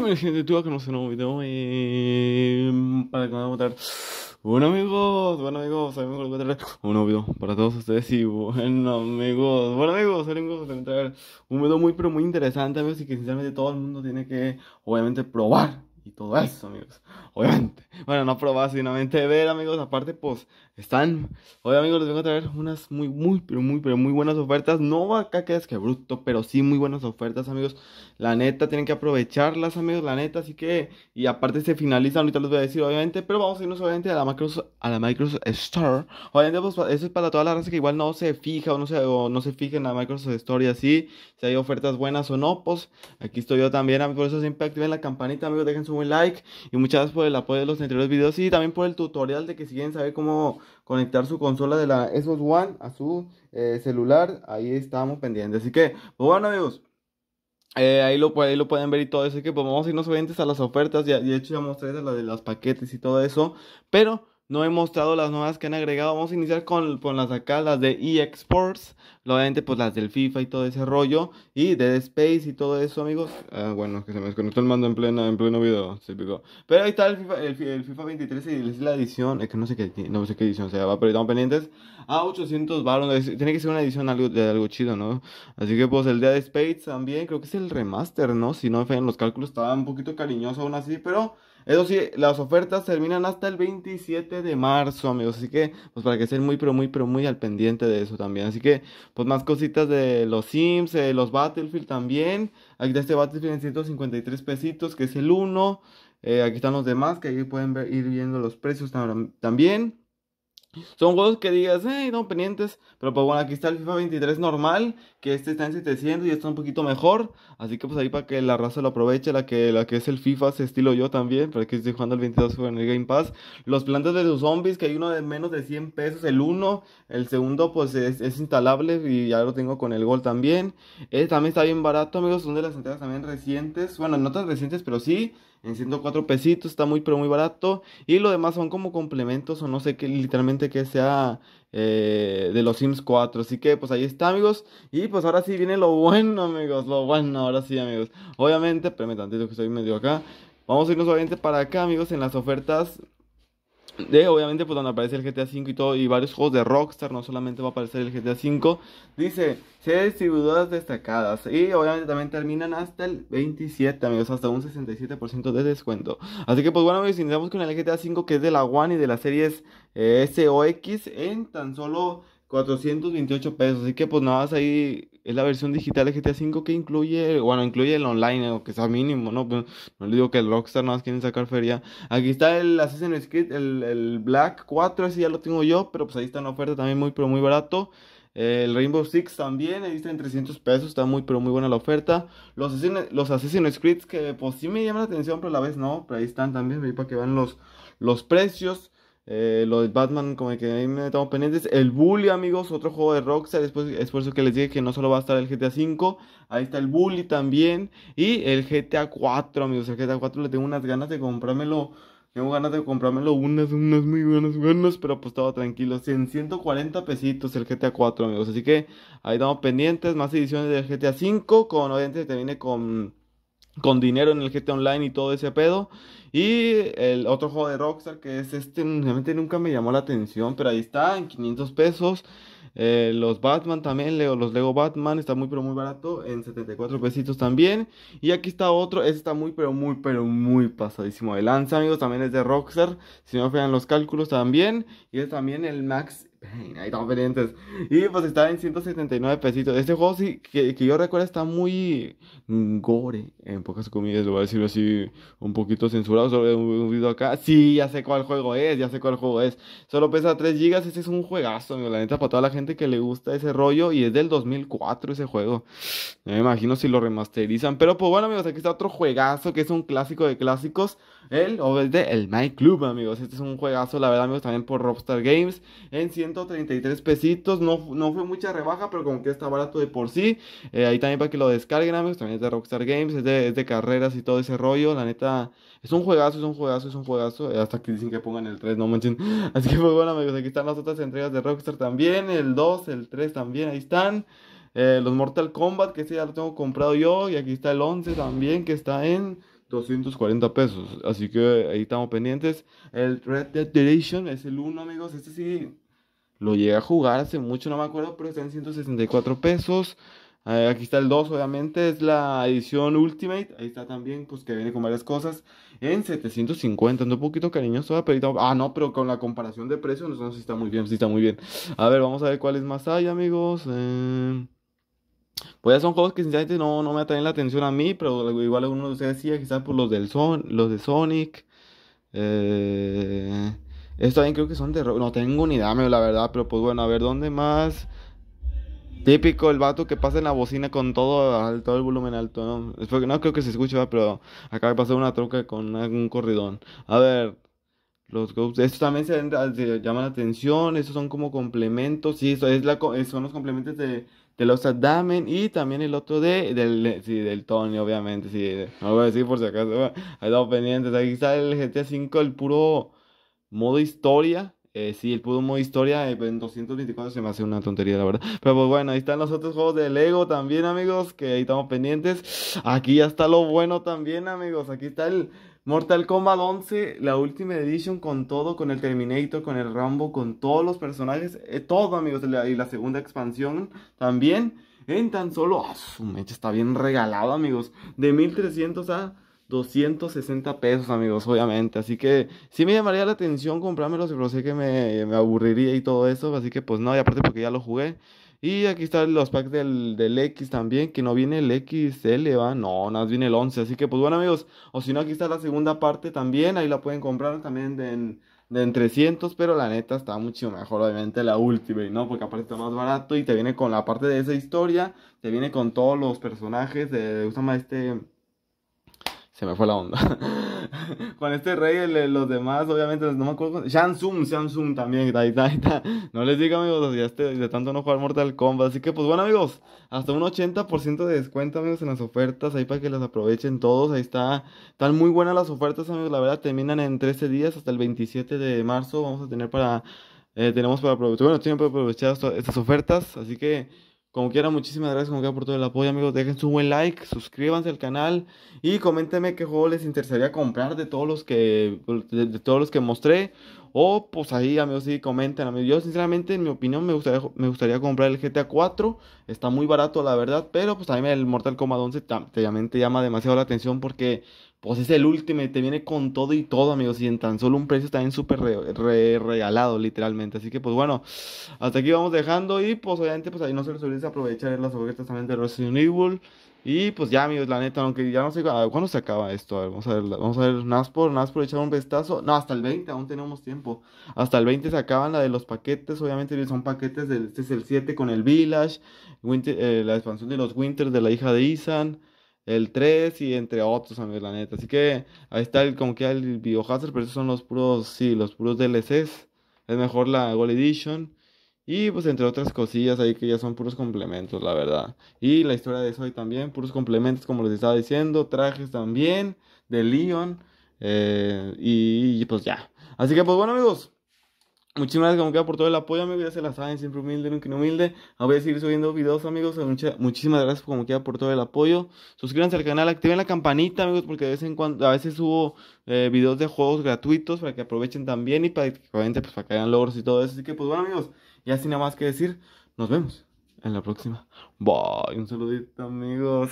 me tú a conocer un nuevo video y em, para contar bueno amigos, bueno amigos, amigos un nuevo video para todos ustedes y bueno amigos, bueno amigos, traer un video muy pero muy interesante amigos y que sinceramente todo el mundo tiene que obviamente probar y todo eso, amigos. Obviamente. Bueno, no probar, mente ver, amigos. Aparte, pues, están. Hoy, amigos, les vengo a traer unas muy, muy, pero muy, pero muy buenas ofertas. No acá que es que bruto, pero sí muy buenas ofertas, amigos. La neta, tienen que aprovecharlas, amigos. La neta, así que. Y aparte, se finalizan. Ahorita les voy a decir, obviamente. Pero vamos a irnos, obviamente, a la Microsoft, a la Microsoft Store. Obviamente, pues, eso es para toda la raza que igual no se fija o no se, no se fija en la Microsoft Store y así. Si hay ofertas buenas o no, pues, aquí estoy yo también, amigos. Por eso siempre activen la campanita, amigos. Dejen su un like y muchas gracias por el apoyo de los anteriores videos y también por el tutorial de que si quieren saber cómo conectar su consola de la Xbox One a su eh, celular, ahí estamos pendientes. Así que, pues bueno amigos, eh, ahí, lo, ahí lo pueden ver y todo eso. Así que pues, vamos a irnos a las ofertas. Ya, de hecho ya mostré la de los paquetes y todo eso. Pero no he mostrado las nuevas que han agregado. Vamos a iniciar con, las acá, las de eXports Obviamente, pues las del FIFA y todo ese rollo. Y Dead Space y todo eso, amigos. Ah, bueno, que se me desconectó el mando en, plena, en pleno video. Pero ahí está el FIFA, 23 y es la edición. Es que no sé qué, no sé edición sea, pero estamos pendientes. A 800 baros. Tiene que ser una edición de algo chido, ¿no? Así que, pues el Dead Space también. Creo que es el remaster, ¿no? Si no me fallan los cálculos, estaba un poquito cariñoso aún así, pero. Eso sí, las ofertas terminan hasta el 27 de marzo, amigos. Así que, pues para que estén muy, pero muy, pero muy al pendiente de eso también. Así que, pues más cositas de los Sims, eh, los Battlefield también. Aquí está este Battlefield en 153 pesitos, que es el 1. Eh, aquí están los demás, que ahí pueden ir viendo los precios también. Son juegos que digas, eh, no, pendientes. Pero pues bueno, aquí está el FIFA 23 normal, que este está en 700 y está un poquito mejor. Así que pues ahí para que la raza lo aproveche, la que, la que es el FIFA, se estilo yo también, para que esté jugando el 22 en el Game Pass. Los plantas de los zombies, que hay uno de menos de 100 pesos, el uno. El segundo pues es, instalable y ya lo tengo con el gol también. Este también está bien barato, amigos, son de las entradas también recientes. Bueno, no tan recientes, pero sí en 104 pesitos, está muy pero muy barato. Y lo demás son como complementos o no sé qué, literalmente que sea eh, de los Sims 4. Así que pues ahí está amigos. Y pues ahora sí viene lo bueno amigos, lo bueno, ahora sí amigos. Obviamente, espérame tantito que estoy medio acá. Vamos a irnos obviamente para acá amigos en las ofertas de obviamente pues donde aparece el GTA V y todo y varios juegos de Rockstar, no solamente va a aparecer el GTA V. Dice, se distribuidoras destacadas y obviamente también terminan hasta el 27, amigos, hasta un 67% de descuento. Así que pues bueno, amigos, iniciamos con el GTA V que es de la One y de las series eh, SOX en tan solo 428 pesos. Así que pues nada más ahí es la versión digital de GTA V que incluye, bueno, incluye el online, o que sea mínimo, ¿no? no le digo que el Rockstar nada más quieren sacar feria. Aquí está el Assassin's Creed, el, Black 4, ese ya lo tengo yo, pero pues ahí está una oferta también muy, pero muy barato. El Rainbow Six también, ahí está en 300 pesos, está muy, pero muy buena la oferta. Los Assassin's, los Creed que pues sí me llaman la atención, pero a la vez no, pero ahí están también, para que vean los, los precios. Eh, lo de Batman, como que ahí me estamos pendientes. El Bully, amigos, otro juego de Rockstar. Después, es por eso que les dije que no solo va a estar el GTA V. Ahí está el Bully también. Y el GTA 4, amigos. El GTA 4 le tengo unas ganas de comprármelo. Tengo ganas de comprármelo unas, unas muy buenas, buenas, pero pues todo tranquilo. en 140 pesitos el GTA 4, amigos. Así que ahí estamos pendientes. Más ediciones del GTA 5. Con obviamente se viene con con dinero en el GTA Online y todo ese pedo. Y el otro juego de Rockstar, que es este, realmente nunca me llamó la atención, pero ahí está, en 500 pesos. Eh, los Batman también, Leo, los Lego Batman, está muy pero muy barato, en 74 pesitos también. Y aquí está otro, este está muy pero muy pero muy pasadísimo de lanza, amigos, también es de Rockstar, si no fijan los cálculos también. Y es también el Max ahí Y pues está en 179 pesitos. Este juego sí, que, yo recuerdo está muy gore, en pocas comidas, lo voy a decir así, un poquito censurado solo un, video acá. Sí, ya sé cuál juego es, ya sé cuál juego es. Solo pesa 3 gigas este es un juegazo, amigo. La neta, para toda la gente que le gusta ese rollo y es del 2004 ese juego. me imagino si lo remasterizan. Pero pues bueno, amigos, aquí está otro juegazo que es un clásico de clásicos. El, o el de el My Club, amigos. Este es un juegazo, la verdad, amigos, también por Rockstar Games. En 133 pesitos. No, no fue mucha rebaja, pero como que está barato de por sí. Eh, ahí también para que lo descarguen, amigos. También es de Rockstar Games, es de, carreras y todo ese rollo. La neta, es un juegazo, es un juegazo, es un juegazo. Eh, hasta que dicen que pongan el 3, no manchen. Así que pues bueno, amigos, aquí están las otras entregas de Rockstar también. El 2, el 3 también, ahí están. Eh, los Mortal Kombat, que este ya lo tengo comprado yo. Y aquí está el 11 también, que está en 240 pesos. Así que ahí estamos pendientes. El Red Dead Redemption es el 1, amigos. Este sí lo llegué a jugar hace mucho, no me acuerdo, pero está en 164 pesos. Eh, aquí está el 2, obviamente, es la edición Ultimate. Ahí está también, pues que viene con varias cosas. En 750, un poquito cariñoso, ah, pero Ah, no, pero con la comparación de precios, no, sé si está muy bien, si está muy bien. A ver, vamos a ver cuáles más hay, amigos. Eh, pues ya son juegos que sinceramente no, no me atraen la atención a mí, pero igual algunos de ustedes sí, quizás por los del son, los de Sonic. Eh, esto también creo que son de No tengo ni idea, la verdad. Pero pues bueno, a ver, ¿dónde más? Típico el vato que pasa en la bocina con todo, todo el volumen alto, ¿no? no creo que se escuche, pero acaba de pasar una troca con algún corridón. A ver, los estos también ah, se, llaman la atención, estos son como complementos, sí, es la, son los complementos de, de los Adamen y también el otro de, del, sí, del Tony, obviamente, sí, no voy a decir por si acaso, hay dos pendientes, aquí está el GTA V, el puro modo historia. Eh, sí, el pudo modo historia eh, pues, en 224 se me hace una tontería, la verdad. Pero pues bueno, ahí están los otros juegos de Lego también, amigos, que ahí estamos pendientes. Aquí ya está lo bueno también, amigos. Aquí está el Mortal Kombat 11, la última edición con todo, con el Terminator, con el Rambo, con todos los personajes, eh, todo, amigos. y la segunda expansión también en tan solo. Oh, su está bien regalado, amigos. De 1300 a 260 pesos, amigos, obviamente. Así que sí me llamaría la atención comprármelos, pero sé que me, me aburriría y todo eso. Así que pues no, y aparte porque ya lo jugué. Y aquí están los packs del, X también, que no viene el XL, va, no, nada viene el 11. Así que pues bueno amigos, o si no, aquí está la segunda parte también, ahí la pueden comprar también de en, 300, pero la neta está mucho mejor obviamente la Y ¿no? Porque aparte está más barato y te viene con la parte de esa historia, te viene con todos los personajes, de, eh, usama. este se me fue la onda. con este rey, los demás, obviamente, no me acuerdo. Shamsung Shamsung también, ahí está, ahí No les diga amigos, ya este, de tanto no jugar Mortal Kombat. Así que, pues bueno, amigos, hasta un 80% de descuento, amigos, en las ofertas, ahí para que las aprovechen todos. Ahí está, están muy buenas las ofertas, amigos. La verdad, terminan en 13 días, hasta el 27 de marzo. Vamos a tener para, eh, tenemos para aprovechar, bueno, tienen para aprovechar estas ofertas. Así que. Como quiera, muchísimas gracias como quiera por todo el apoyo, amigos. Dejen su buen like, suscríbanse al canal y coméntenme qué juego les interesaría comprar de todos los que de, todos los que mostré. O pues ahí, amigos, sí, comenten, amigos. Yo sinceramente, en mi opinión, me gustaría, me gustaría comprar el GTA 4. Está muy barato, la verdad, pero pues también el Mortal Kombat 11 también te llama demasiado la atención porque pues es el último y te viene con todo y todo, amigos. Y en tan solo un precio también súper regalado, literalmente. Así que, pues bueno, hasta aquí vamos dejando. Y pues obviamente, pues ahí no se les olvide aprovechar las ofertas también de Resident Evil. Y pues ya, amigos, la neta, aunque ya no sé cuándo se acaba esto. A ver, vamos a ver, vamos a ver, Naspor, Naspor, echar un vistazo. No, hasta el 20, aún tenemos tiempo. Hasta el 20 se acaban la de los paquetes. Obviamente son paquetes, del, este es el 7 con el Village, eh, la expansión de los Winters de la hija de Isan el 3 y entre otros, amigos, la neta. Así que ahí está el, como que el Biohazard, pero esos son los puros, sí, los puros DLCs. Es mejor la Gold Edition. Y pues entre otras cosillas ahí que ya son puros complementos, la verdad. Y la historia de hoy también, puros complementos, como les estaba diciendo. Trajes también de Leon. Eh, y pues ya. Así que pues bueno amigos, Muchísimas gracias como por todo el apoyo, amigos. Ya se la saben, siempre humilde, nunca humilde. Voy a seguir subiendo videos, amigos. muchísimas gracias como queda por todo el apoyo. Suscríbanse al canal, activen la campanita, amigos, porque de vez en cuando, a veces subo eh, videos de juegos gratuitos para que aprovechen también y para pues, para que hagan logros y todo eso. Así que pues bueno, amigos, ya sin nada más que decir, nos vemos en la próxima. Bye, un saludito, amigos.